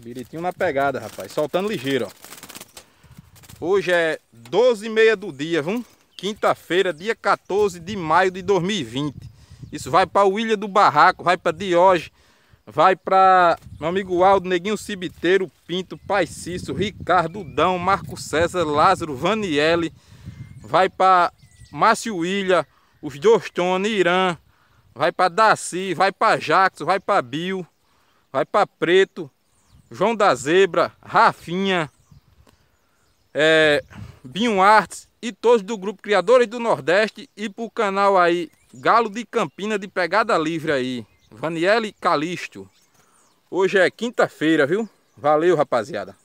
Biritinho na pegada, rapaz. Soltando ligeiro, ó. Hoje é 12h30 do dia, vamos? Quinta-feira, dia 14 de maio de 2020. Isso vai para o Ilha do Barraco, vai para Dioge, vai para meu amigo Aldo, Neguinho Cibiteiro, Pinto, Pai Cício, Ricardo Dão, Marco César, Lázaro, Vaniele, vai para Márcio Ilha, os Dostone, Irã, vai para Daci, vai para Jackson, vai para Bio, vai para Preto, João da Zebra, Rafinha, é, Binho Artes e todos do grupo Criadores do Nordeste e pro canal aí Galo de Campina de Pegada Livre aí, Vaniele Calixto. Hoje é quinta-feira, viu? Valeu, rapaziada.